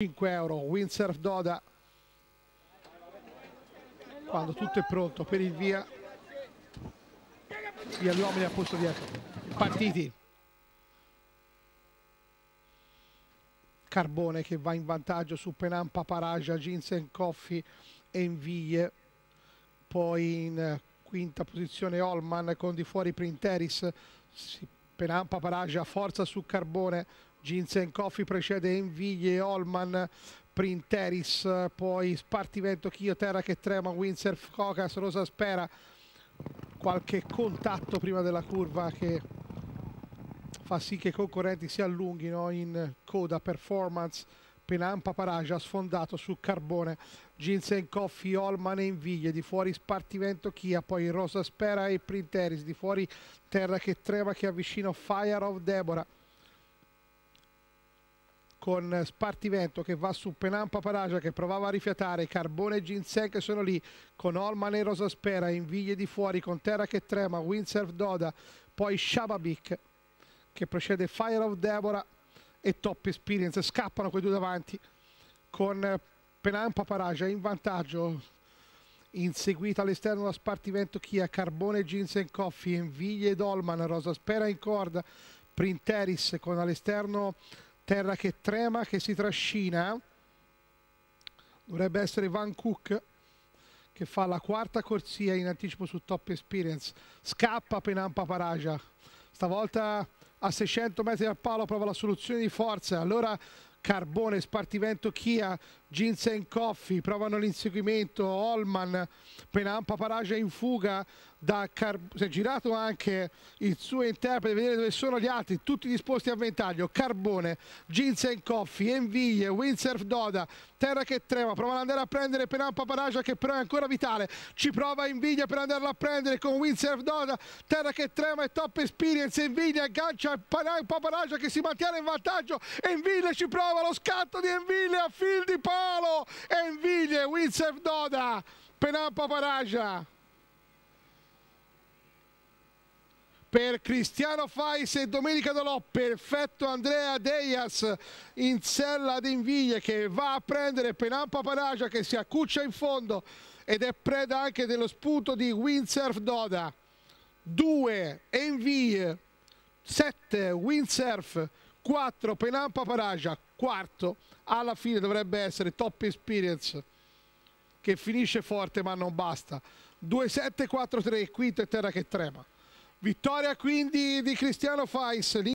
5 euro windsurf Doda quando tutto è pronto per il via via gli uomini a posto dietro partiti Carbone che va in vantaggio su Penampa, Paragia, Ginsen, Coffi e Inviglie poi in eh, quinta posizione Holman con di fuori Printeris Penampa, Paragia, forza su Carbone Ginseng Coffee precede Enviglie, Holman, Printeris, poi Spartivento, Terra che trema, Windsurf, Cocas, Rosa Spera, qualche contatto prima della curva che fa sì che i concorrenti si allunghino in coda performance. Penampa Paragia sfondato su Carbone, Ginseng Coffee, Holman e Inviglie, di fuori Spartivento Chia, poi Rosa Spera e Printeris, di fuori Terra che Trema che avvicina Fire of Deborah con Spartivento che va su Penampa Paragia che provava a rifiatare, Carbone e Ginseng che sono lì, con Olman e Rosa Rosaspera, Inviglie di fuori, con Terra che trema, Windsurf Doda, poi Shababik che procede Fire of Deborah e Top Experience, scappano quei due davanti con Penampa Paragia in vantaggio inseguita all'esterno da Spartivento Chia, Carbone, e Ginseng Coffee, Enviglie ed Olman, Rosa Spera in corda, Printeris con all'esterno terra che trema, che si trascina. Dovrebbe essere Van Cook che fa la quarta corsia in anticipo su Top Experience. Scappa Penan Paparaja. Stavolta a 600 metri dal palo prova la soluzione di forza. Allora Carbone, Spartivento Chia, Ginsen Coffi provano l'inseguimento, Holman, Penan Paparagia in fuga, da Car- si è girato anche il suo interprete, vedere dove sono gli altri, tutti disposti a ventaglio, Carbone, Ginsen Coffi, Enviglie, Windsurf Doda, Terra che trema, prova ad andare a prendere Penan Paparagia che però è ancora vitale, ci prova Enviglia per andarlo a prendere con Windsurf Doda, Terra che trema e Top Experience, Enviglia aggancia Penan Paparagia che si mantiene in vantaggio, Enviglia ci prova, lo scatto di Enviglie a fil di Paparagia Paolo, Enviglie, Wizard Doda, Penampa Paragia. per Cristiano Fais e Domenica Dolò, perfetto Andrea Dejas in sella di Inviglie che va a prendere Penampa Paragia che si accuccia in fondo ed è preda anche dello sputo di Windsurf Doda 2 Envie 7 Windsurf 4 Penampa Paragia quarto, alla fine dovrebbe essere top experience che finisce forte ma non basta. 2-7-4-3, quinto e terra che trema. Vittoria quindi di Cristiano Fais.